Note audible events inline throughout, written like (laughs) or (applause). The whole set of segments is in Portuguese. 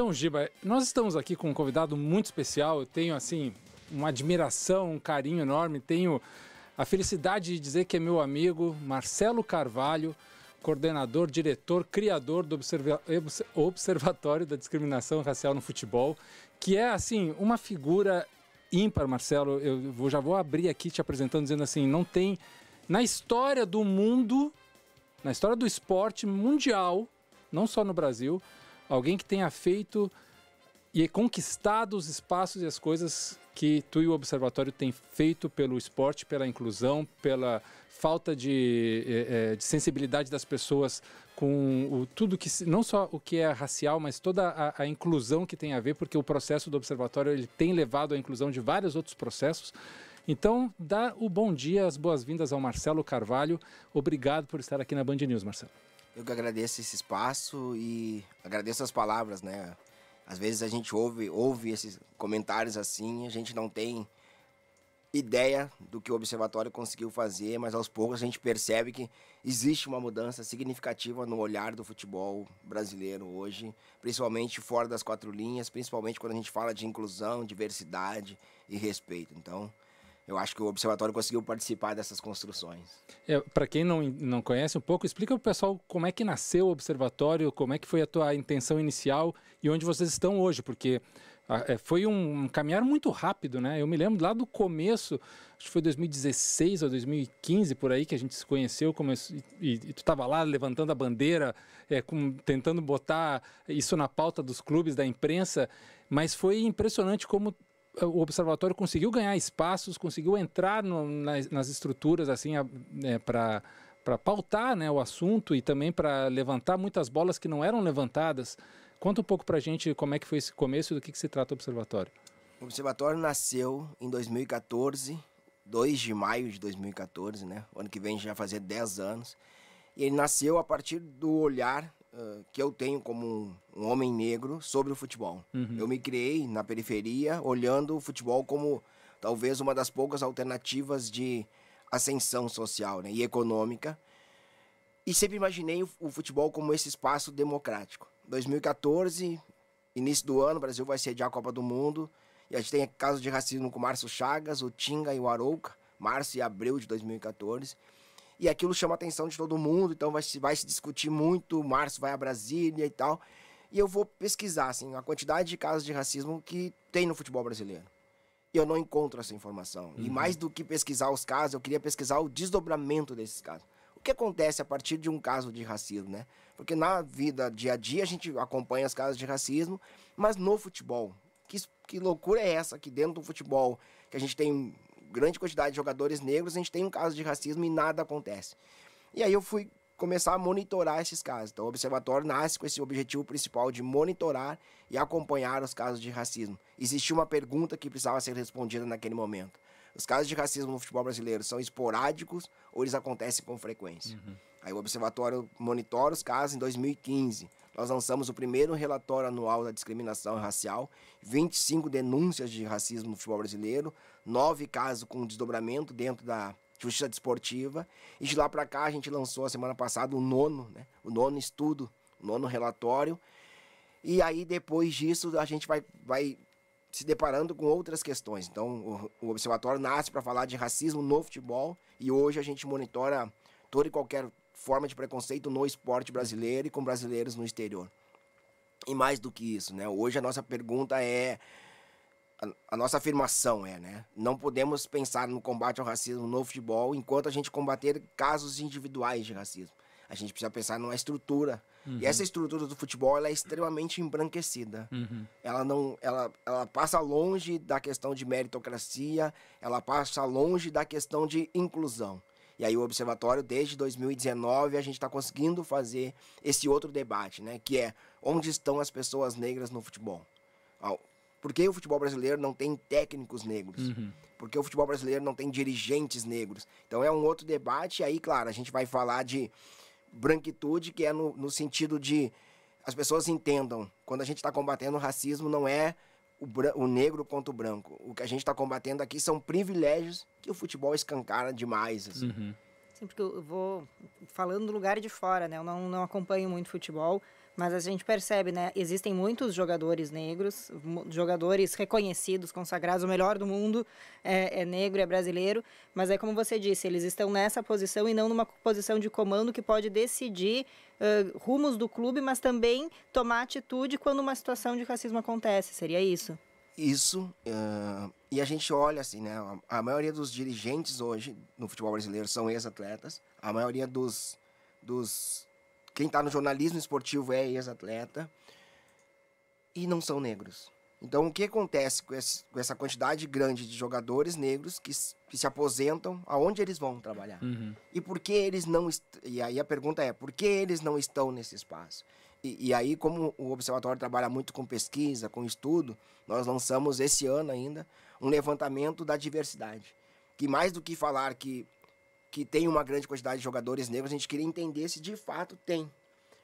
Então, Giba, nós estamos aqui com um convidado muito especial. Eu tenho, assim, uma admiração, um carinho enorme. Tenho a felicidade de dizer que é meu amigo Marcelo Carvalho, coordenador, diretor, criador do Observa Observatório da Discriminação Racial no Futebol, que é, assim, uma figura ímpar, Marcelo. Eu vou, já vou abrir aqui te apresentando, dizendo assim: não tem. Na história do mundo, na história do esporte mundial, não só no Brasil, Alguém que tenha feito e conquistado os espaços e as coisas que tu e o Observatório têm feito pelo esporte, pela inclusão, pela falta de, eh, eh, de sensibilidade das pessoas com o, tudo que não só o que é racial, mas toda a, a, inclusão que tem a ver, porque o processo do Observatório ele tem levado à inclusão de vários outros processos. Então, dá o bom dia, as boas-vindas ao Marcelo Carvalho. Obrigado por estar aqui na Band News, Marcelo. Eu que agradeço esse espaço e agradeço as palavras, né? Às vezes a gente ouve, ouve esses comentários assim, a gente não tem ideia do que o observatório conseguiu fazer, mas aos poucos a gente percebe que existe uma mudança significativa no olhar do futebol brasileiro hoje, principalmente fora das quatro linhas, principalmente quando a gente fala de inclusão, diversidade e respeito. Então, eu acho que o observatório conseguiu participar dessas construções. É, para quem não, não conhece um pouco, explica para o pessoal como é que nasceu o observatório, como é que foi a tua intenção inicial e onde vocês estão hoje, porque é, foi um caminhar muito rápido, né? Eu me lembro lá do começo, acho que foi 2016 ou 2015 por aí que a gente se conheceu, começou, e, e, tu estava lá levantando a bandeira, é, com, tentando botar isso na pauta dos clubes, da imprensa, mas foi impressionante como o observatório conseguiu ganhar espaços, conseguiu entrar no, nas, nas, estruturas assim é, né, para para pautar né, o assunto e também para levantar muitas bolas que não eram levantadas. Conta um pouco para a gente como é que foi esse começo e do que, que se trata o observatório. O observatório nasceu em 2014, 2 de maio de 2014, né? O ano que vem já fazia 10 anos. E ele nasceu a partir do olhar que eu tenho como um, um, homem negro sobre o futebol. Uhum. Eu me criei na periferia olhando o futebol como talvez uma das poucas alternativas de ascensão social né, e econômica. E sempre imaginei o, o futebol como esse espaço democrático. 2014, início do ano, o Brasil vai sediar a Copa do Mundo. E a gente tem casos de racismo com o Márcio Chagas, o Tinga e o Arouca, março e abril de 2014. E aquilo chama a atenção de todo mundo, então vai se, vai se discutir muito. Março vai a Brasília e tal. E eu vou pesquisar, assim, a quantidade de casos de racismo que tem no futebol brasileiro. E eu não encontro essa informação. Uhum. E mais do que pesquisar os casos, eu queria pesquisar o desdobramento desses casos. O que acontece a partir de um caso de racismo, né? Porque na vida dia a dia a gente acompanha os casos de racismo, mas no futebol, que, que loucura é essa que dentro do futebol, que a gente tem grande quantidade de jogadores negros, a gente tem um caso de racismo e nada acontece. E aí eu fui começar a monitorar esses casos. Então, o observatório nasce com esse objetivo principal de monitorar e acompanhar os casos de racismo. Existia uma pergunta que precisava ser respondida naquele momento. Os casos de racismo no futebol brasileiro são esporádicos ou eles acontecem com frequência? Uhum. Aí o observatório monitora os casos em 2015 nós lançamos o primeiro relatório anual da discriminação racial, 25 denúncias de racismo no futebol brasileiro, nove casos com desdobramento dentro da justiça desportiva. E de lá para cá a gente lançou a semana passada o nono, né? O nono estudo, o nono relatório. E aí depois disso a gente vai, vai se deparando com outras questões. Então o, o observatório nasce para falar de racismo no futebol e hoje a gente monitora todo e qualquer forma de preconceito no esporte brasileiro e com brasileiros no exterior. E mais do que isso, né? Hoje a nossa pergunta é a, nossa afirmação é, né? Não podemos pensar no combate ao racismo no futebol enquanto a gente combater casos individuais de racismo. A gente precisa pensar numa estrutura. Uhum. E essa estrutura do futebol ela é extremamente embranquecida. Uhum. Ela não, ela, ela passa longe da questão de meritocracia, ela passa longe da questão de inclusão. E aí o observatório, desde 2019, a gente está conseguindo fazer esse outro debate, né? Que é onde estão as pessoas negras no futebol? Por que o futebol brasileiro não tem técnicos negros? Uhum. Por que o futebol brasileiro não tem dirigentes negros? Então é um outro debate, e aí, claro, a gente vai falar de branquitude, que é no, no sentido de as pessoas entendam. Quando a gente está combatendo o racismo, não é o, o, negro contra o branco. O que a gente está combatendo aqui são privilégios que o futebol escancara demais. Assim. Uhum. Sim, porque eu vou falando do lugar de fora, né? Eu não, não acompanho muito futebol. Mas a gente percebe, né? Existem muitos jogadores negros, jogadores reconhecidos, consagrados, o melhor do mundo é, é, negro, é brasileiro. Mas é como você disse, eles estão nessa posição e não numa posição de comando que pode decidir uh, rumos do clube, mas também tomar atitude quando uma situação de racismo acontece. Seria isso? Isso. Uh, e a gente olha assim, né? A maioria dos dirigentes hoje no futebol brasileiro são ex-atletas. A maioria dos, dos quem está no jornalismo esportivo é ex-atleta. E não são negros. Então, o que acontece com, essa quantidade grande de jogadores negros que, que se aposentam, aonde eles vão trabalhar? Uhum. E por que eles não... E aí a pergunta é, por que eles não estão nesse espaço? E, e, aí, como o Observatório trabalha muito com pesquisa, com estudo, nós lançamos esse ano ainda um levantamento da diversidade. Que mais do que falar que que tem uma grande quantidade de jogadores negros, a gente queria entender se de fato tem.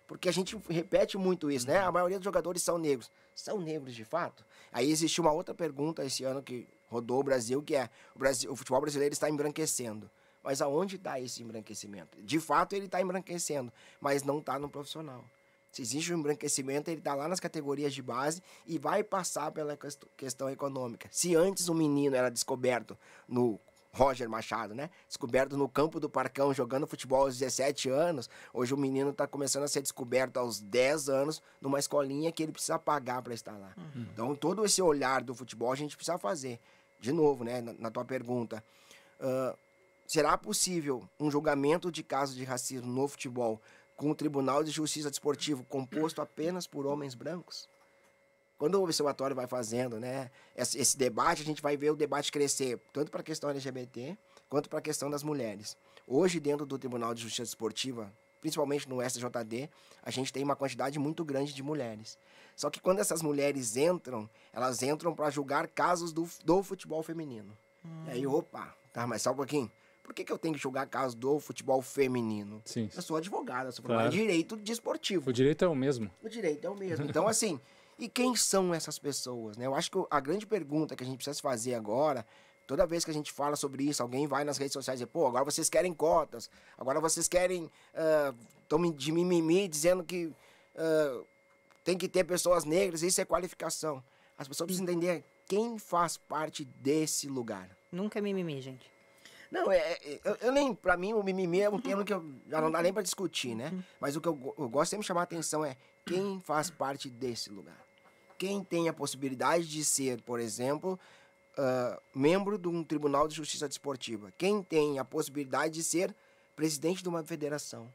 Porque a gente repete muito isso, né? A maioria dos jogadores são negros. São negros de fato? Aí existe uma outra pergunta esse ano que rodou o Brasil, que é: o, Brasil, o futebol brasileiro está embranquecendo. Mas aonde está esse embranquecimento? De fato, ele está embranquecendo, mas não está no profissional. Se existe um embranquecimento, ele está lá nas categorias de base e vai passar pela questão econômica. Se antes um menino era descoberto no Roger Machado, né? Descoberto no campo do Parcão, jogando futebol aos 17 anos. Hoje o menino está começando a ser descoberto aos 10 anos numa escolinha que ele precisa pagar para estar lá. Uhum. Então, todo esse olhar do futebol a gente precisa fazer. De novo, né? Na, na tua pergunta. Uh, será possível um julgamento de casos de racismo no futebol com o Tribunal de Justiça Desportivo composto apenas por homens brancos? quando o observatório vai fazendo né, esse, esse debate, a gente vai ver o debate crescer, tanto para a questão LGBT quanto para a questão das mulheres. Hoje, dentro do Tribunal de Justiça Esportiva, principalmente no SJD, a gente tem uma quantidade muito grande de mulheres. Só que quando essas mulheres entram, elas entram para julgar casos do, do futebol feminino. Hum. E aí, opa, tá, mas só um pouquinho. Por que, que eu tenho que julgar casos do futebol feminino? Sim. Eu sou advogada, sou claro. direito desportivo. De o direito é o mesmo. O direito é o mesmo. Então, assim, e quem são essas pessoas? Né? Eu acho que a grande pergunta que a gente precisa fazer agora, toda vez que a gente fala sobre isso, alguém vai nas redes sociais e diz, pô, agora vocês querem cotas, agora vocês querem. Estão uh, de mimimi dizendo que uh, tem que ter pessoas negras, isso é qualificação. As pessoas precisam entender quem faz parte desse lugar. Nunca é mimimi, gente. Não, é, é, é eu, eu, nem, pra mim, o mimimi é um termo que eu, já não dá nem pra discutir, né? Uhum. Mas o que eu, eu gosto de me chamar a atenção é quem faz parte desse lugar quem tem a possibilidade de ser, por exemplo, uh, membro de um tribunal de justiça desportiva, quem tem a possibilidade de ser presidente de uma federação.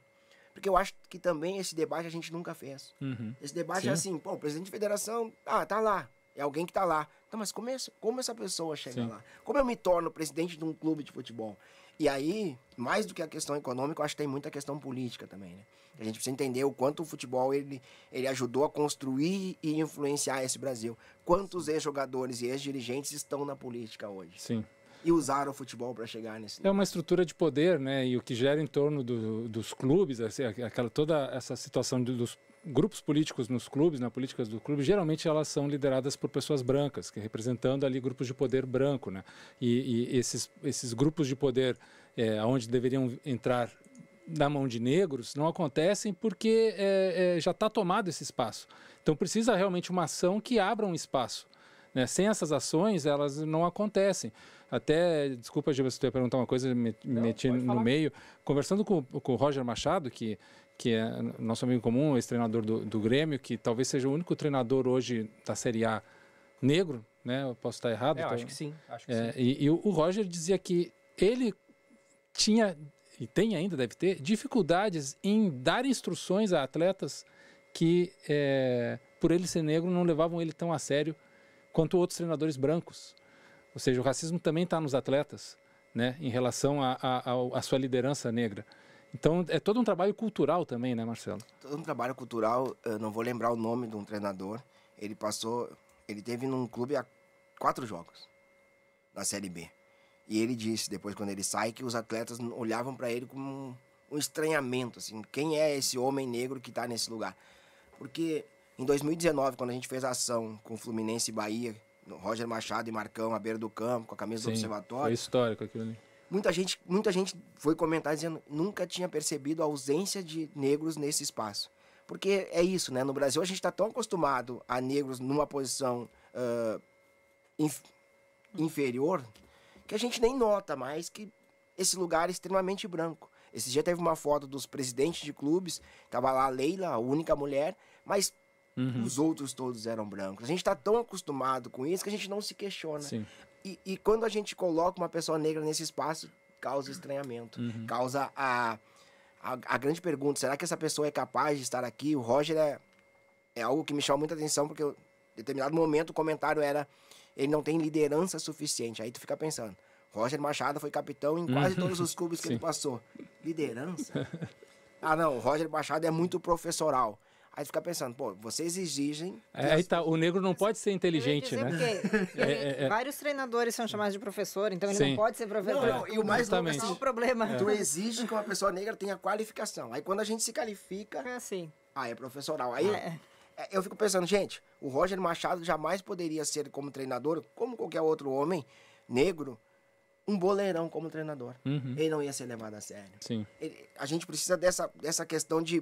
Porque eu acho que também esse debate a gente nunca fez. Uhum. Esse debate é Sim. é assim, pô, o presidente de federação, ah, tá lá. É alguém que tá lá. Então, mas como, é, como essa pessoa chega Sim. lá? Como eu me torno presidente de um clube de futebol? E aí, mais do que a questão econômica, eu acho que tem muita questão política também, né? A gente precisa entender o quanto o futebol ele, ele ajudou a construir e influenciar esse Brasil. Quantos ex-jogadores e ex-dirigentes estão na política hoje? Sim. E usaram o futebol para chegar nesse. É uma estrutura de poder, né? E o que gera em torno do, dos clubes, assim, aquela, toda essa situação dos grupos políticos nos clubes, na né, política do clube, geralmente elas são lideradas por pessoas brancas, que representando ali grupos de poder branco, né? E, e esses, esses grupos de poder, é, onde deveriam entrar na mão de negros, não acontecem porque é, é, já está tomado esse espaço. Então precisa realmente uma ação que abra um espaço né? Sem essas ações, elas não acontecem. Até, desculpa, Gilberto se tu ia perguntar uma coisa, me não, meti no falar. meio. Conversando com, com o Roger Machado, que, que é nosso amigo comum, ex-treinador do, do Grêmio, que talvez seja o único treinador hoje da Série A negro, né? Eu posso estar errado. É, então, acho que sim. Acho que é, sim. E, e o Roger dizia que ele tinha e tem ainda, deve ter, dificuldades em dar instruções a atletas que, é, por ele ser negro, não levavam ele tão a sério quanto outros treinadores brancos. Ou seja, o racismo também está nos atletas, né, em relação à sua liderança negra. Então é todo um trabalho cultural também, né, Marcelo? Todo um trabalho cultural. Eu não vou lembrar o nome de um treinador. Ele passou, ele teve num clube há quatro jogos na Série B. E ele disse depois quando ele sai que os atletas olhavam para ele como um, um estranhamento, assim, quem é esse homem negro que está nesse lugar? Porque em 2019, quando a gente fez a ação com Fluminense e Bahia, Roger Machado e Marcão à beira do campo, com a camisa Sim, do observatório. Foi histórico aquilo ali. Muita gente, muita gente foi comentar dizendo nunca tinha percebido a ausência de negros nesse espaço. Porque é isso, né? No Brasil a gente está tão acostumado a negros numa posição uh, inf inferior que a gente nem nota mais que esse lugar é extremamente branco. Esse dia teve uma foto dos presidentes de clubes, tava lá a Leila, a única mulher, mas Uhum. Os outros todos eram brancos. A gente está tão acostumado com isso que a gente não se questiona. E, e, quando a gente coloca uma pessoa negra nesse espaço, causa estranhamento. Uhum. Causa a, a, a, grande pergunta: será que essa pessoa é capaz de estar aqui? O Roger é, é algo que me chama muita atenção, porque em determinado momento o comentário era: ele não tem liderança suficiente. Aí tu fica pensando. Roger Machado foi capitão em quase uhum. todos os clubes que Sim. ele passou. Liderança? ah, não, Roger Machado é muito professoral. Aí fica pensando, pô, vocês exigem. É, aí tá, então, o negro não pode ser inteligente, né? Porque (laughs) é, é, é, vários treinadores são chamados de professor, então ele Sim. não pode ser professor. Não, não, e o mais do é assim, o problema. Tu exige que uma pessoa negra tenha qualificação. Aí quando a gente se qualifica. É assim. Aí é professoral. Aí eu é. É, fico pensando, gente, o Roger Machado jamais poderia ser como treinador, como qualquer outro homem negro, um boleirão como treinador. Uhum. Ele não ia ser levado a sério. Sim. Ele, a gente precisa dessa, dessa questão de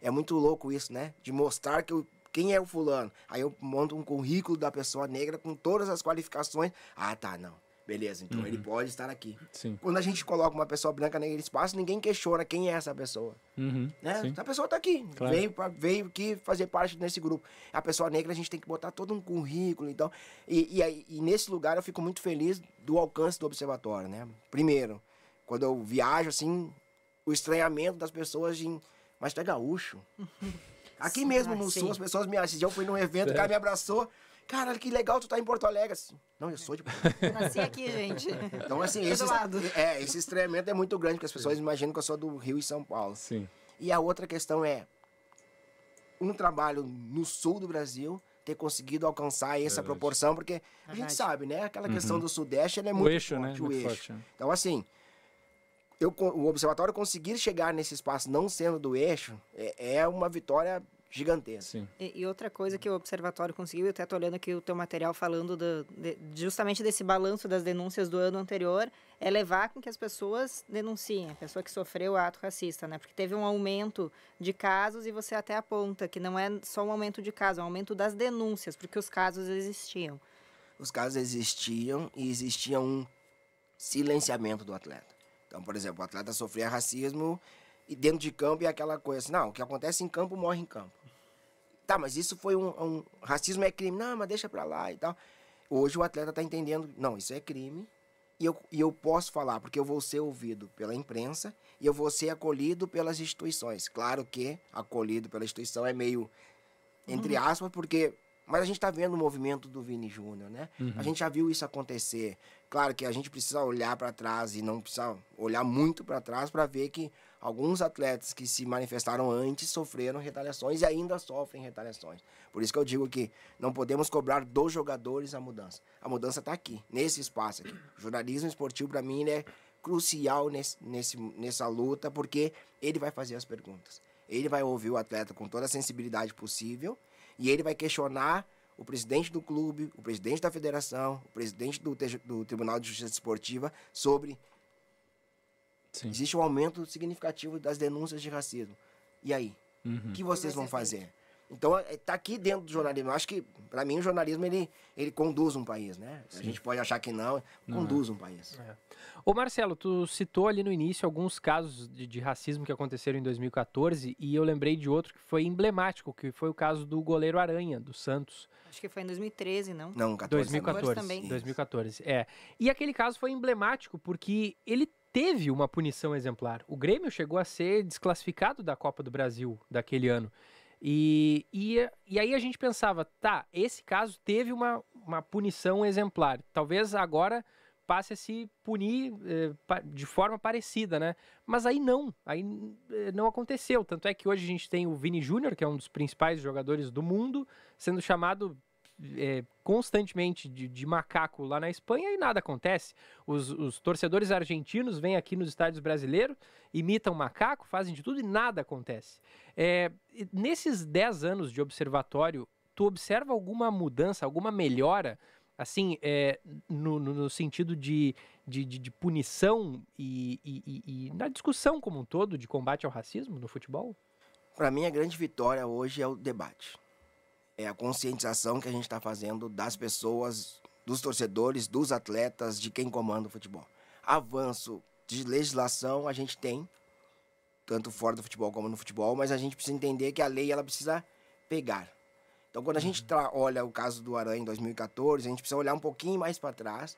é muito louco isso, né? De mostrar que eu, quem é o fulano. Aí eu monto um currículo da pessoa negra com todas as qualificações. Ah, tá, não. Beleza, então uhum. ele pode estar aqui. Sim. Quando a gente coloca uma pessoa branca naquele espaço, ninguém questiona quem é essa pessoa. Uhum. Né? Essa pessoa está aqui, claro. veio, pra, veio aqui fazer parte desse grupo. A pessoa negra, a gente tem que botar todo um currículo então. E, e, aí, e nesse lugar eu fico muito feliz do alcance do observatório, né? Primeiro, quando eu viajo, assim, o estranhamento das pessoas em mas tu é gaúcho. (laughs) Aqui mesmo no ah, sim. sul, as pessoas me acham. Eu fui num evento, o cara me abraçou. cara, que legal tu tá em Porto Alegre. Assim, não, eu sou de Porto Alegre. Nasci aqui, gente. (laughs) Então, assim, esse, é, esse estreamento é muito grande, porque as pessoas sim. imaginam que eu sou do Rio e São Paulo. Sim. E a outra questão é um trabalho no sul do Brasil ter conseguido alcançar essa proporção, porque a gente sabe, né? Aquela uhum. questão do Sudeste, é muito o eixo, né? forte, né? o muito eixo. Forte, né? Então, assim, eu, o observatório conseguir chegar nesse espaço não sendo do eixo é, é uma vitória gigantesca. E, e, outra coisa que o observatório conseguiu, eu até estou olhando aqui o teu material falando do, de, justamente desse balanço das denúncias do ano anterior, é levar com que as pessoas denunciem, a pessoa que sofreu o ato racista, né? Porque teve um aumento de casos e você até aponta que não é só um aumento de casos, é um aumento das denúncias, porque os casos existiam. Os casos existiam e existia um silenciamento do atleta. Então, por exemplo, o atleta sofria racismo e dentro de campo e aquela coisa assim, não, o que acontece em campo morre em campo. Tá, mas isso foi um, um racismo é crime. Não, mas deixa pra lá e tal. Hoje o atleta tá entendendo, não, isso é crime e eu, e eu posso falar, porque eu vou ser ouvido pela imprensa e eu vou ser acolhido pelas instituições. Claro que acolhido pela instituição é meio entre uhum. aspas, porque mas a gente está vendo o movimento do Vini Júnior, né? Uhum. A gente já viu isso acontecer. Claro que a gente precisa olhar para trás e não precisa olhar muito para trás para ver que alguns atletas que se manifestaram antes sofreram retaliações e ainda sofrem retaliações. Por isso que eu digo que não podemos cobrar dos jogadores a mudança. A mudança está aqui, nesse espaço aqui. O jornalismo esportivo, para mim, é crucial nesse, nesse, nessa luta, porque ele vai fazer as perguntas. Ele vai ouvir o atleta com toda a sensibilidade possível e ele vai questionar o presidente do clube, o presidente da federação, o presidente do, do Tribunal de Justiça Esportiva sobre. Sim. Existe um aumento significativo das denúncias de racismo. E aí? Uhum. O uhum. que vocês vão fazer? Então, está é, aqui dentro do jornalismo. Eu acho que, para mim, o jornalismo ele, ele conduz um país, né? Sim. A gente pode achar que não, conduz não. É. um país. É. Marcelo, tu citou ali no início alguns casos de, de, racismo que aconteceram em 2014 e eu lembrei de outro que foi emblemático, que foi o caso do goleiro Aranha, do Santos. Acho que foi em 2013, não? Não, 14, 2014. 2014 2014, é. E aquele caso foi emblemático porque ele teve uma punição exemplar. O Grêmio chegou a ser desclassificado da Copa do Brasil daquele ano. E, e, e aí a gente pensava, tá, esse caso teve uma, uma punição exemplar. Talvez agora passe a se punir eh, de forma parecida, né? Mas aí não, aí eh, não aconteceu. Tanto é que hoje a gente tem o Vini Júnior, que é um dos principais jogadores do mundo, sendo chamado é, constantemente de, de, macaco lá na Espanha e nada acontece. Os, os, torcedores argentinos vêm aqui nos estádios brasileiros, imitam macaco, fazem de tudo e nada acontece. É, nesses 10 anos de observatório, tu observa alguma mudança, alguma melhora? assim, é, no, no, sentido de, de, de, de punição e, e, e, na discussão como um todo de combate ao racismo no futebol? Para mim, a grande vitória hoje é o debate é a conscientização que a gente está fazendo das pessoas, dos torcedores, dos atletas, de quem comanda o futebol. Avanço de legislação a gente tem, tanto fora do futebol como no futebol, mas a gente precisa entender que a lei ela precisa pegar. Então, quando a gente uhum. olha o caso do Aranha em 2014, a gente precisa olhar um pouquinho mais para trás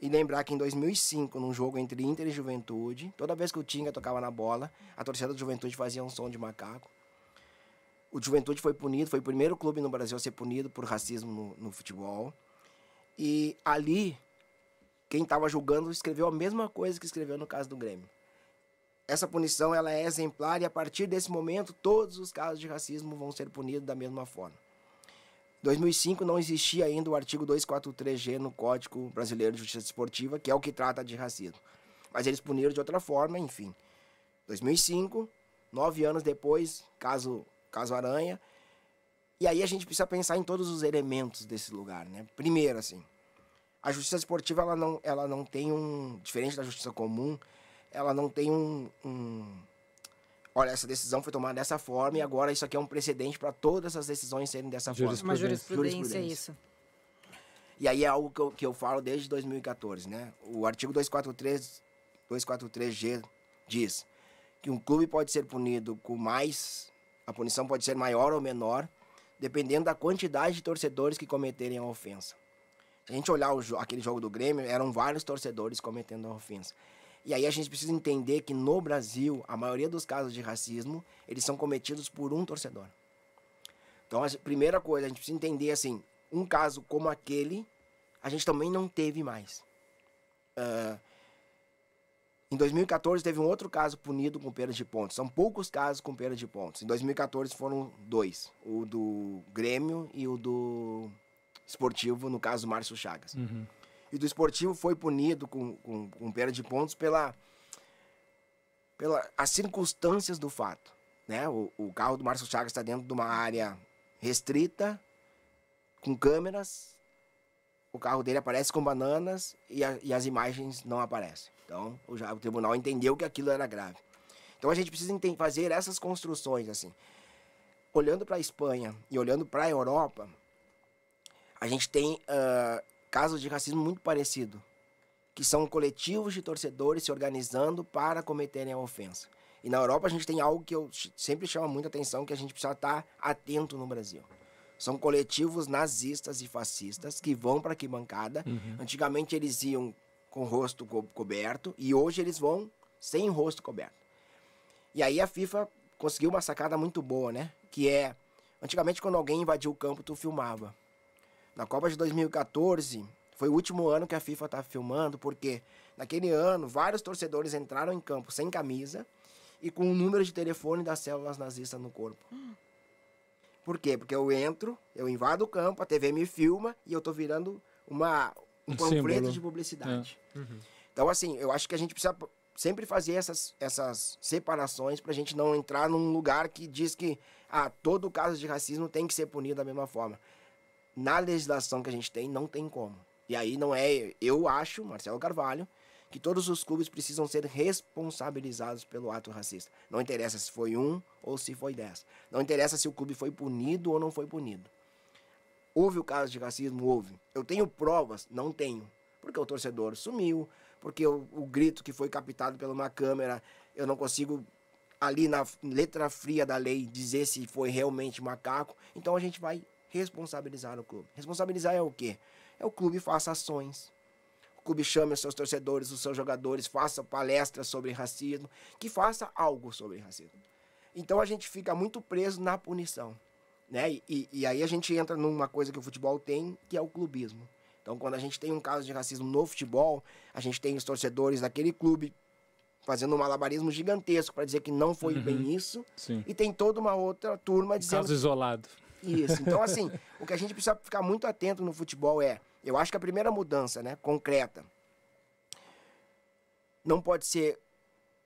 e lembrar que em 2005, num jogo entre Inter e Juventude, toda vez que o Tinga tocava na bola, a torcida da Juventude fazia um som de macaco. O Juventude foi punido, foi o primeiro clube no Brasil a ser punido por racismo no, no futebol. E ali, quem estava julgando escreveu a mesma coisa que escreveu no caso do Grêmio. Essa punição ela é exemplar e a partir desse momento todos os casos de racismo vão ser punidos da mesma forma. 2005 não existia ainda o artigo 243G no Código Brasileiro de Justiça Esportiva, que é o que trata de racismo. Mas eles puniram de outra forma, enfim. 2005, nove anos depois, caso caso aranha. E aí a gente precisa pensar em todos os elementos desse lugar, né? Primeiro, assim, a justiça esportiva ela não, ela não tem um, diferente da justiça comum, ela não tem um, um olha, essa decisão foi tomada dessa forma e agora isso aqui é um precedente para todas as decisões serem dessa forma. Uma jurisprudência, jurisprudência. É isso. E aí é algo que eu, que eu falo desde 2014, né? O artigo 243, 243G diz que um clube pode ser punido com mais a punição pode ser maior ou menor, dependendo da quantidade de torcedores que cometerem a ofensa. Se a gente olhar jo aquele jogo do Grêmio, eram vários torcedores cometendo a ofensa. E aí a gente precisa entender que no Brasil, a maioria dos casos de racismo, eles são cometidos por um torcedor. Então, a primeira coisa, a gente precisa entender assim, um caso como aquele, a gente também não teve mais. Uh, em 2014 teve um outro caso punido com perda de pontos. São poucos casos com perda de pontos. Em 2014 foram dois: o do Grêmio e o do Esportivo, no caso do Márcio Chagas. Uhum. E do Esportivo foi punido com, com, com de pontos pela, pela as circunstâncias do fato. Né? O, o carro do Márcio Chagas está dentro de uma área restrita, com câmeras, o carro dele aparece com bananas e, a, e as imagens não aparecem. Então, o, o, tribunal entendeu que aquilo era grave. Então, a gente precisa fazer essas construções, assim. Olhando para a Espanha e olhando para a Europa, a gente tem uh, casos de racismo muito parecido, que são coletivos de torcedores se organizando para cometerem a ofensa. E na Europa a gente tem algo que eu sempre chama muita atenção, que a gente precisa estar tá atento no Brasil. São coletivos nazistas e fascistas que vão para a arquibancada. Uhum. Antigamente eles iam com o rosto co coberto e hoje eles vão sem rosto coberto. E aí a FIFA conseguiu uma sacada muito boa, né? Que é, antigamente quando alguém invadiu o campo, tu filmava. Na Copa de 2014, foi o último ano que a FIFA estava tá filmando, porque naquele ano vários torcedores entraram em campo sem camisa e com o número de telefone das células nazistas no corpo. Hum. Por quê? Porque eu entro, eu invado o campo, a TV me filma e eu tô virando uma, um panfleto de publicidade. É. Uhum. Então, assim, eu acho que a gente precisa sempre fazer essas, essas separações para a gente não entrar num lugar que diz que ah, todo caso de racismo tem que ser punido da mesma forma. Na legislação que a gente tem, não tem como. E aí não é. Eu acho, Marcelo Carvalho, que todos os clubes precisam ser responsabilizados pelo ato racista. Não interessa se foi um ou se foi dez. Não interessa se o clube foi punido ou não foi punido. Houve o caso de racismo? Houve. Eu tenho provas? Não tenho. Porque o torcedor sumiu, porque o, o grito que foi captado pela uma câmera, eu não consigo ali na letra fria da lei dizer se foi realmente macaco. Então a gente vai responsabilizar o clube. Responsabilizar é o quê? É o clube faça ações clube chame os seus torcedores, os seus jogadores, faça palestras sobre racismo, que faça algo sobre racismo. Então a gente fica muito preso na punição. Né? E, e, aí a gente entra numa coisa que o futebol tem, que é o clubismo. Então, quando a gente tem um caso de racismo no futebol, a gente tem os torcedores daquele clube fazendo um malabarismo gigantesco para dizer que não foi uhum, bem isso. Sim. E tem toda uma outra turma dizendo. Caso isolado. Isso. Então, assim, o que a gente precisa ficar muito atento no futebol é eu acho que a primeira mudança, né, concreta, não pode ser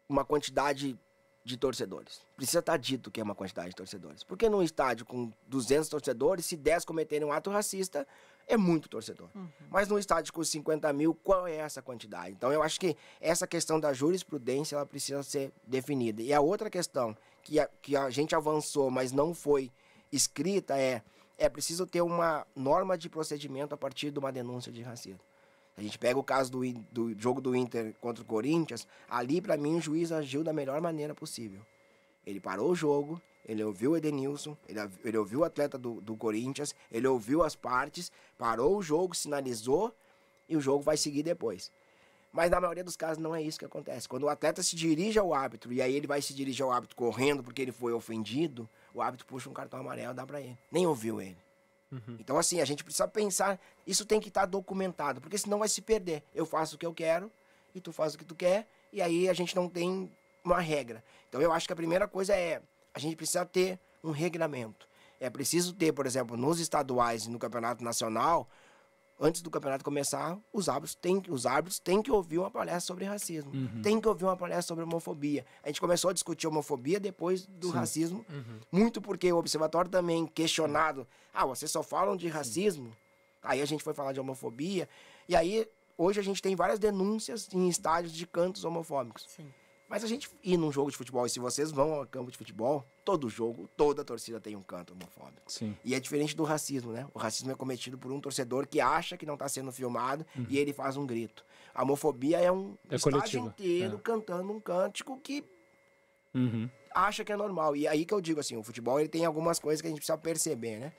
uma quantidade de torcedores. Precisa estar tá dito que é uma quantidade de torcedores. Porque num estádio com 200 torcedores, se 10 cometerem um ato racista, é muito torcedor. Uhum. Mas num estádio com 50 mil, qual é essa quantidade? Então eu acho que essa questão da jurisprudência ela precisa ser definida. E a outra questão que a, que a gente avançou, mas não foi escrita, é é preciso ter uma norma de procedimento a partir de uma denúncia de racismo. A gente pega o caso do, do jogo do Inter contra o Corinthians, ali para mim o juiz agiu da melhor maneira possível. Ele parou o jogo, ele ouviu o Edenilson, ele, ele ouviu o atleta do, do Corinthians, ele ouviu as partes, parou o jogo, sinalizou e o jogo vai seguir depois. Mas na maioria dos casos não é isso que acontece. Quando o atleta se dirige ao árbitro e aí ele vai se dirigir ao árbitro correndo porque ele foi ofendido, o árbitro puxa um cartão amarelo, dá para ele. Nem ouviu ele. Uhum. Então, assim, a gente precisa pensar, isso tem que estar tá documentado, porque senão vai se perder. Eu faço o que eu quero e tu faz o que tu quer, e aí a gente não tem uma regra. Então, eu acho que a primeira coisa é a gente precisa ter um regramento. É preciso ter, por exemplo, nos estaduais e no campeonato nacional, antes do campeonato começar, os árbitros têm, os árbitros têm que ouvir uma palestra sobre racismo. Uhum. Tem que ouvir uma palestra sobre homofobia. A gente começou a discutir homofobia depois do Sim. racismo, uhum. muito porque o observatório também questionado. Ah, vocês só falam de racismo? Sim. Aí a gente foi falar de homofobia. E aí, hoje a gente tem várias denúncias em estádios de cantos homofóbicos. Sim. Mas a gente ir num jogo de futebol, e se vocês vão ao campo de futebol, todo jogo, toda torcida tem um canto homofóbico. Sim. E é diferente do racismo, né? O racismo é cometido por um torcedor que acha que não está sendo filmado uhum. e ele faz um grito. A homofobia é um é estágio inteiro é. cantando um cântico que uhum. acha que é normal. E é aí que eu digo assim, o futebol ele tem algumas coisas que a gente precisa perceber, né?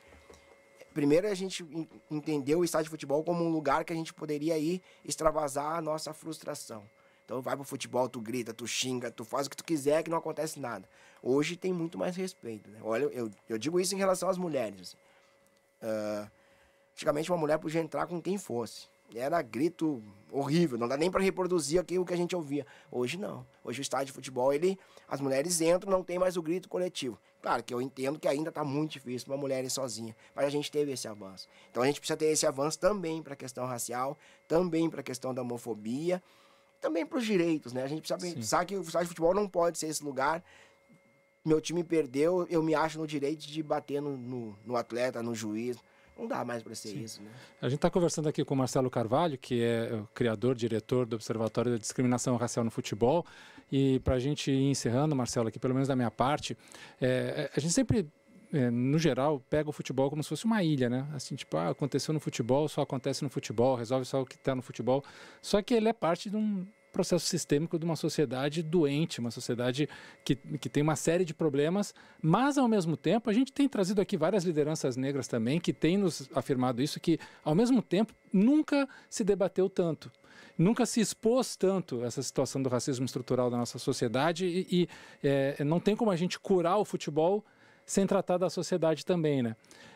Primeiro é a gente entendeu o estádio de futebol como um lugar que a gente poderia ir extravasar a nossa frustração. Então vai pro futebol, tu grita, tu xinga, tu faz o que tu quiser que não acontece nada. Hoje tem muito mais respeito, né? Olha, eu, eu digo isso em relação às mulheres, assim. Uh, antigamente uma mulher podia entrar com quem fosse. Era grito horrível, não dá nem para reproduzir aquilo que a gente ouvia. Hoje não. Hoje o estádio de futebol, ele as mulheres entram, não tem mais o grito coletivo. Claro que eu entendo que ainda tá muito difícil uma mulher ir sozinha, mas a gente teve esse avanço. Então a gente precisa ter esse avanço também para a questão racial, também para a questão da homofobia, também para os direitos, né? A gente precisa Sim. pensar que o estádio de futebol não pode ser esse lugar. Meu time perdeu, eu me acho no direito de bater no, no, no atleta, no juiz. Não dá mais para ser Sim. isso, né? A gente está conversando aqui com o Marcelo Carvalho, que é o criador, diretor do Observatório da Discriminação Racial no Futebol. E para a gente ir encerrando, Marcelo, aqui pelo menos da minha parte, é, é a gente sempre é, no geral, pega o futebol como se fosse uma ilha, né? Assim, tipo, ah, aconteceu no futebol, só acontece no futebol, resolve só o que está no futebol. Só que ele é parte de um processo sistêmico de uma sociedade doente, uma sociedade que, que tem uma série de problemas, mas ao mesmo tempo a gente tem trazido aqui várias lideranças negras também que têm nos afirmado isso que ao mesmo tempo nunca se debateu tanto nunca se expôs tanto essa situação do racismo estrutural da nossa sociedade e, e é, não tem como a gente curar o futebol sem tratar da sociedade também, né?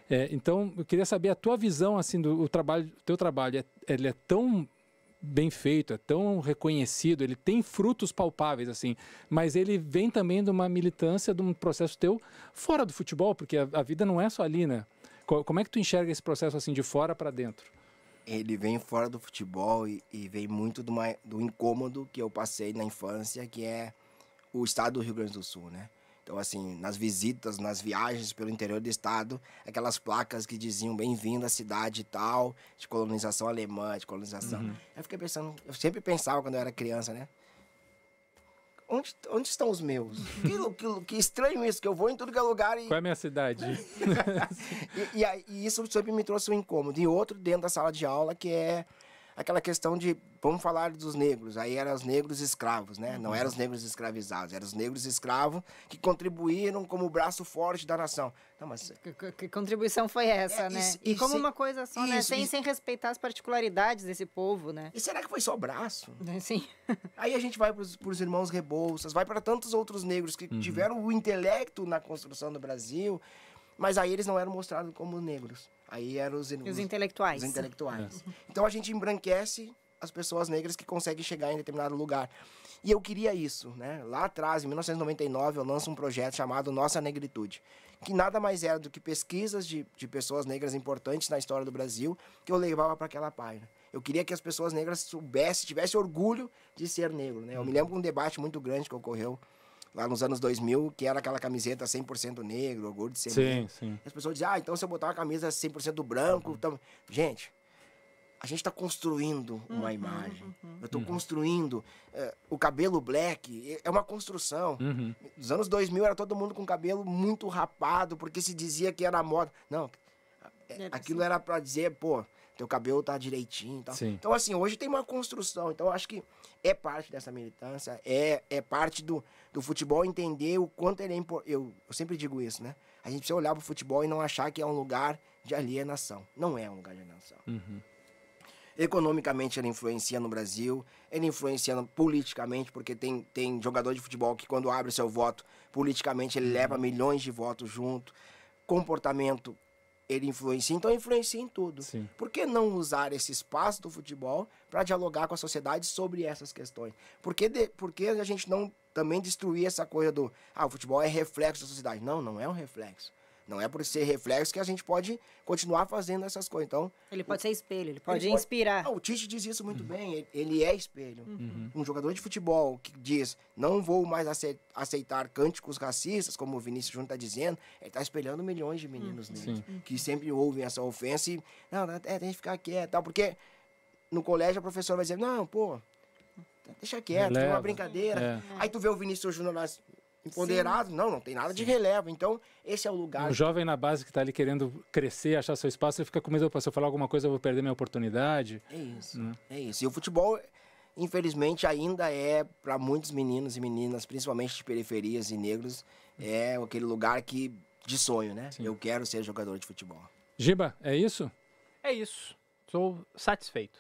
É, então, eu queria saber a tua visão, assim, do o trabalho, teu trabalho, é, ele é tão bem feito, é tão reconhecido, ele tem frutos palpáveis, assim, mas ele vem também de uma militância, de um processo teu fora do futebol, porque a, a vida não é só ali, né? Como é que tu enxerga esse processo, assim, de fora para dentro? Ele vem fora do futebol e, e vem muito do, uma, do incômodo que eu passei na infância, que é o estado do Rio Grande do Sul, né? Então, assim, nas visitas, nas viagens pelo interior do estado, aquelas placas que diziam bem-vindo à cidade e tal, de colonização alemã, de colonização. Uhum. Eu fiquei pensando, eu sempre pensava quando eu era criança, né? Onde, onde estão os meus? Que, que, que estranho isso, que eu vou em tudo que é lugar e. Qual é a minha cidade? (laughs) e, e, e, isso sempre me trouxe um incômodo. E outro dentro da sala de aula que é aquela questão de, vamos falar dos negros, aí eram os negros escravos, né? Não uhum. eram os negros escravizados, eram os negros escravos que contribuíram como o braço forte da nação. Não, mas... que, que contribuição foi essa, é, né? Isso, e isso, como uma coisa só, né? isso, né? Sem, sem respeitar as particularidades desse povo, né? E será que foi só braço? Né, sim. (laughs) aí a gente vai para os irmãos Rebouças, vai para tantos outros negros que uhum. tiveram o intelecto na construção do Brasil, mas aí eles não eram mostrados como negros. Aí eram os, os, os intelectuais. Os intelectuais. É. Então a gente embranquece as pessoas negras que conseguem chegar em determinado lugar. E eu queria isso, né? Lá atrás, em 1999, eu lanço um projeto chamado Nossa Negritude, que nada mais era do que pesquisas de, de pessoas negras importantes na história do Brasil que eu levava para aquela página. Eu queria que as pessoas negras soubessem, tivessem orgulho de ser negro, né? Eu me lembro de um debate muito grande que ocorreu lá nos anos 2000, que era aquela camiseta 100% negro, gordo de ser Sim, sim. As pessoas diziam, ah, então se eu botar uma camisa 100% branco... Então... Gente, a gente está construindo uma uhum, imagem. Uhum, eu estou uhum. construindo. Eh, o cabelo black é uma construção. Uhum. Nos anos 2000 era todo mundo com cabelo muito rapado, porque se dizia que era moda. Não, é, aquilo assim. era para dizer, pô, teu cabelo tá direitinho tal. Sim. Então, assim, hoje tem uma construção. Então, acho que é parte dessa militância, é, é parte do, do futebol entender o quanto ele é importante. Eu, eu sempre digo isso, né? A gente precisa olhar pro futebol e não achar que é um lugar de alienação. Não é um lugar de alienação. Uhum. Economicamente ele influencia no Brasil, ele influencia politicamente, porque tem, tem jogador de futebol que quando abre seu voto, politicamente ele leva uhum. milhões de votos junto. Comportamento ele influencia, então influencia em tudo. Sim. Por que não usar esse espaço do futebol para dialogar com a sociedade sobre essas questões? Por que, de, por que a gente não também destruir essa coisa do ah, o futebol é reflexo da sociedade? Não, não é um reflexo. Não é por ser reflexo que a gente pode continuar fazendo essas coisas. Então, ele pode o, ser espelho, ele pode ele inspirar. Pode, ah, o Tite diz isso muito uhum. bem, ele, ele, é espelho. Uhum. Um jogador de futebol que diz, não vou mais aceitar cânticos racistas, como o Vinícius Júnior está dizendo, ele está espelhando milhões de meninos uhum. que sempre ouvem essa ofensa e, não, é, tem que ficar quieto porque no colégio a professora vai dizer, não, pô, deixa quieto, é uma brincadeira. É. Aí tu vê o Vinícius Júnior lá, empoderado. Sim. Não, não tem nada Sim. de relevo. Então, esse é o lugar. O jovem na base que está ali querendo crescer, achar seu espaço, ele fica com medo, se eu falar alguma coisa, eu vou perder minha oportunidade. É isso. Né? É isso. E o futebol, infelizmente, ainda é, para muitos meninos e meninas, principalmente de periferias e negros, é aquele lugar que de sonho, né? Sim. Eu quero ser jogador de futebol. Giba, é isso? É isso. Sou satisfeito.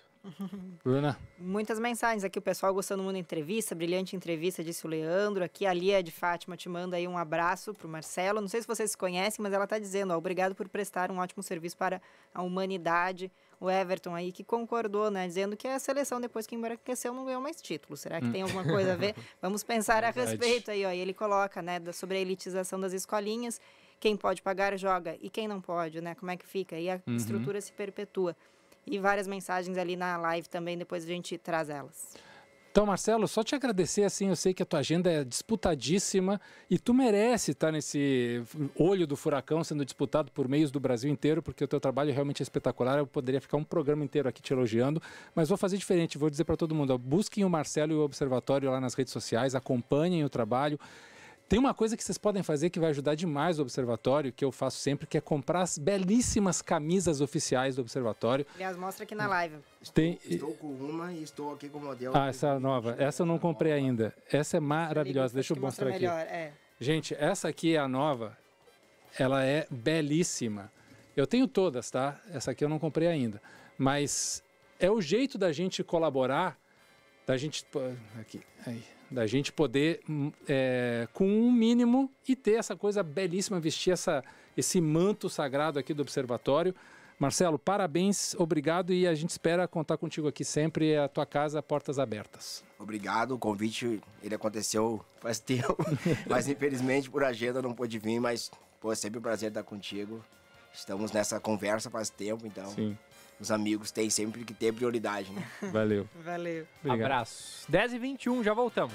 Bruna. Muitas mensagens aqui, o pessoal gostando muito da entrevista, brilhante entrevista, disse o Leandro. Aqui a Lia de Fátima te manda aí um abraço pro Marcelo. Não sei se vocês se conhecem, mas ela está dizendo, ó, obrigado por prestar um ótimo serviço para a humanidade. O Everton aí que concordou, né, dizendo que a seleção depois que embarqueceu não ganhou mais títulos. Será que hum. tem alguma coisa a ver? (laughs) Vamos pensar a respeito aí, ó. E ele coloca, né, sobre a elitização das escolinhas, quem pode pagar joga e quem não pode, né? Como é que fica? E a uhum. estrutura se perpetua e várias mensagens ali na live também, depois a gente traz elas. Então, Marcelo, só te agradecer, assim, eu sei que a tua agenda é disputadíssima e tu merece estar nesse olho do furacão sendo disputado por meios do Brasil inteiro, porque o teu trabalho é realmente espetacular, eu poderia ficar um programa inteiro aqui te elogiando, mas vou fazer diferente, vou dizer para todo mundo, ó, busquem o Marcelo e o Observatório lá nas redes sociais, acompanhem o trabalho, tem uma coisa que vocês podem fazer que vai ajudar demais o observatório, que eu faço sempre, que é comprar as belíssimas camisas oficiais do observatório. Aliás, mostra aqui na live. Tem... Estou com uma e estou aqui com o modelo. Ah, essa é nova. Essa eu não comprei ainda. Essa é maravilhosa. Deixa eu mostrar aqui. É. Gente, essa aqui é a nova. Ela é belíssima. Eu tenho todas, tá? Essa aqui eu não comprei ainda. Mas é o jeito da gente colaborar, da gente. Aqui, aí. Da gente poder, hum, é, com um mínimo, e ter essa coisa belíssima, vestir essa, esse manto sagrado aqui do observatório. Marcelo, parabéns, obrigado e a gente espera contar contigo aqui sempre, é a tua casa, portas abertas. Obrigado, o convite, ele aconteceu faz (laughs) tempo, mas infelizmente por agenda não pude vir, mas pô, é sempre um prazer estar contigo. Estamos nessa conversa faz tempo, então Sim os amigos têm sempre que ter prioridade, né? Valeu. Valeu. Obrigado. Abraço. 10 h 21, já voltamos.